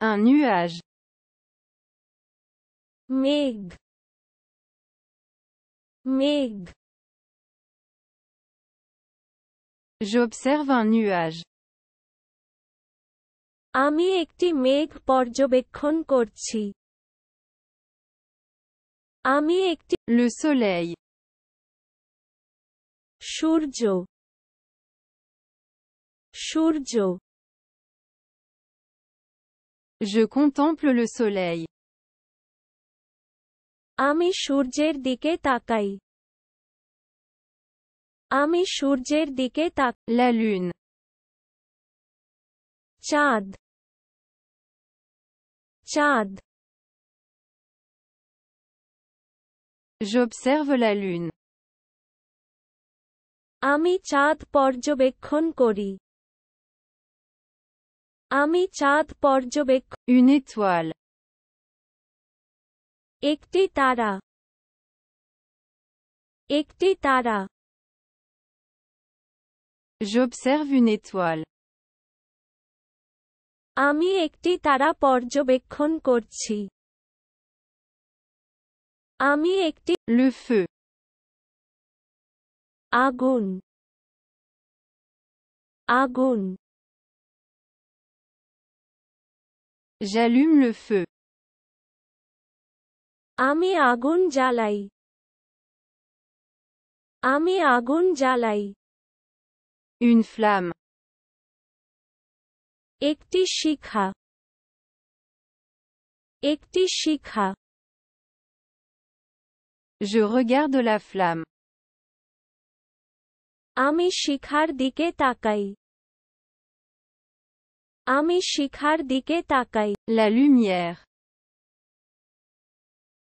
Un nuage. Meg. Meg. J'observe un nuage. Ami ekti Még Porjo korchi. Ami ekti le soleil. Shurjo. Surjo. Je contemple le soleil. Ami shurjer dike Ami shurjer dike La lune. Chad. Chad. J'observe la lune. Ami chad porjobekhon kori. আমি চাঁদ পর্যবেক্ষ ইউনিটওয়াল একটি তারা একটি তারা J'observe une étoile. আমি একটি তারা পর্যবেক্ষণ করছি আমি একটি Le আগুন আগুন J'allume le feu. Ami agun jalai. Ami agun jalai. Une flamme. Ekti shikha. Ekti shikha. Je regarde la flamme. Ami shikhar diketakai. Ami Shikhar Diketakai, la lumière.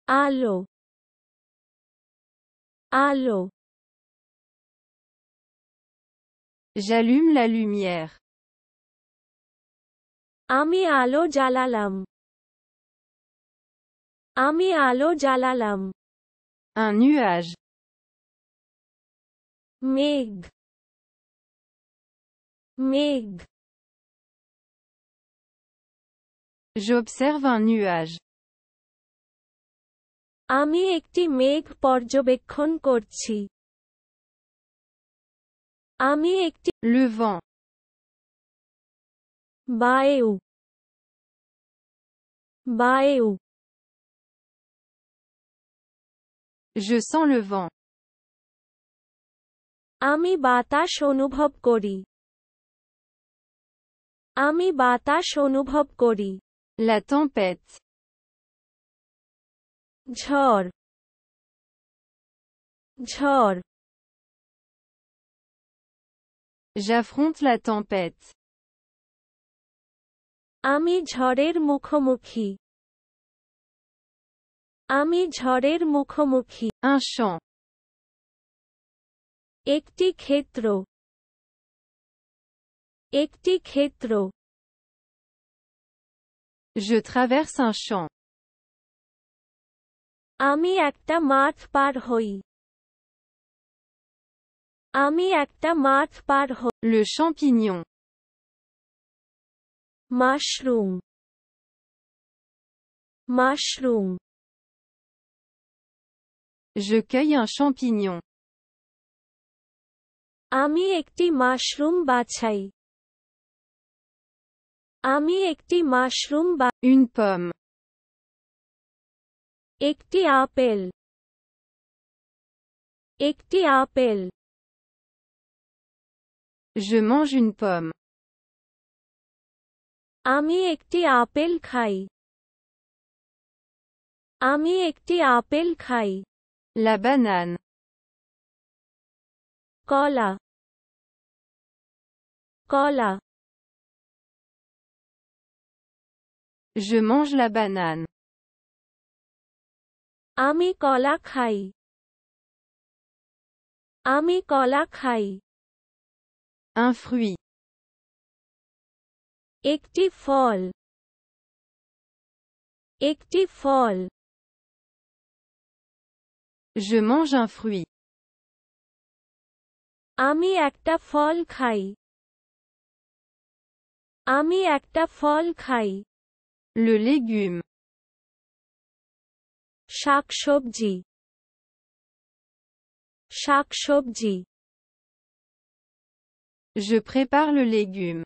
lumière Allo. J'allume la lumière. Ami alo jalalam. Ami alo jalalam. Un nuage. Meg. MiG. J'observe un nuage. Ami ekti meg porjobekkhon korchi. Ami ekti le vent. Baeu. Baeu. Je sens le vent. Ami bata onubhob kori. Ami bata onubhob kori. La tempête. Jhor. Jhor. J'affronte la tempête. Ami jhorer mukhomukhi. Ami jhorer mukhomukhi. Un champ. Ekti khetro. Ekti khetro. Je traverse un champ. Ami akta mat par hoi. Ami akta mat par hoi. Le champignon. Mushroom. Mushroom. Je cueille un champignon. Ami ekti mushroom bachai. Ami ecti ma ba, une pomme. Ecti apel. Ecti apel. Je mange une pomme. Ami ecti apel kai. Ami ecti apel kai. La banane. Cola. Cola. Je mange la banane. Ami kola khai. Ami kola khai. Un fruit. Ekti fol. Ekti fol. Je mange un fruit. Ami ekta fol khai. Ami ekta fol khai. Le légume. Shak shobji. Shak shobji. Je prépare le légume.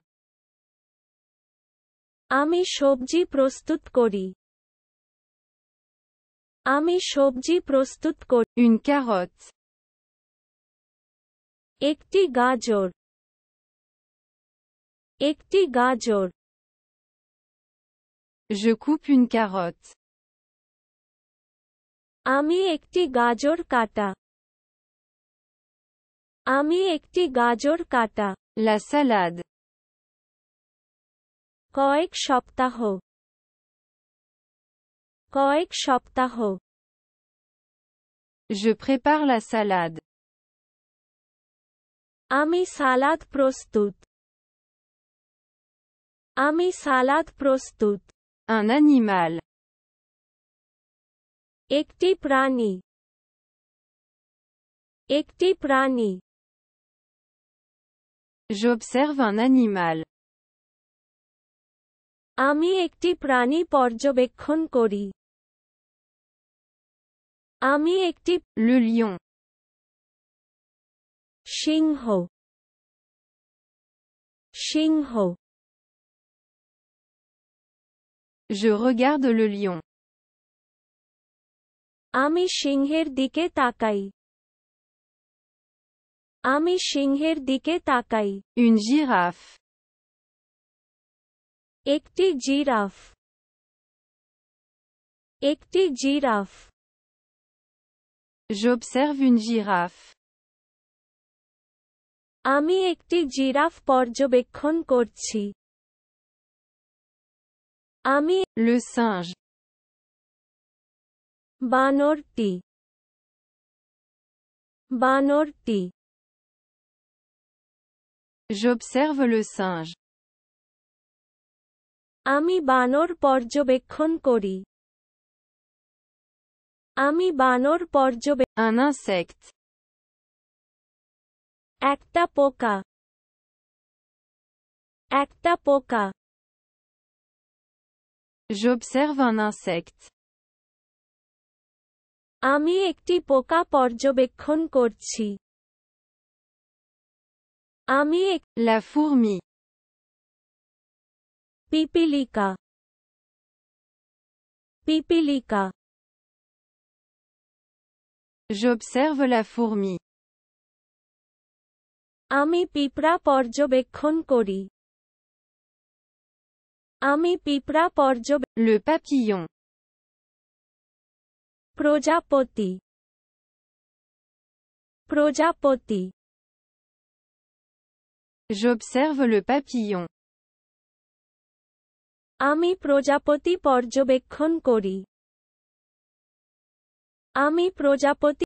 Ami shobji prostut kori. Ami Une carotte. Ekti gajor. Ekti gajor. Je coupe une carotte. Ami ekti gajor kata. Ami ekti gajor kata. La salade. Koek shoptaho. Koek shoptaho. Je prépare la salade. Ami salad prostut. Ami salad prostut un animal ekti prani ekti prani j'observe un animal ami ekti prani porjobekkhon kori ami ekti le lion shingho shingho je regarde le lion. Ami Shingher Dike Takai. Ami Shingher Dike Takai. Une girafe. Ekti girafe. Ekti girafe. J'observe une girafe. Ami ekti girafe porjobekhon korchi. আমি le singe বানরটি বানরটি J'observe le singe. আমি বানর পর্যবেক্ষণ করি আমি বানর পর্যবে Un insecte. একটা পোকা একটা পোকা J'observe un insecte. Ami ekti poka por korchi. Ami la fourmi. Pipilika. Pipilika. J'observe la fourmi. Ami pipra por kori. আমি পিঁপড়া পর্যব Le প্রজাপতি প্রজাপতি J'observe le papillon. আমি প্রজাপতি পর্যবেক্ষণ করি আমি প্রজাপতি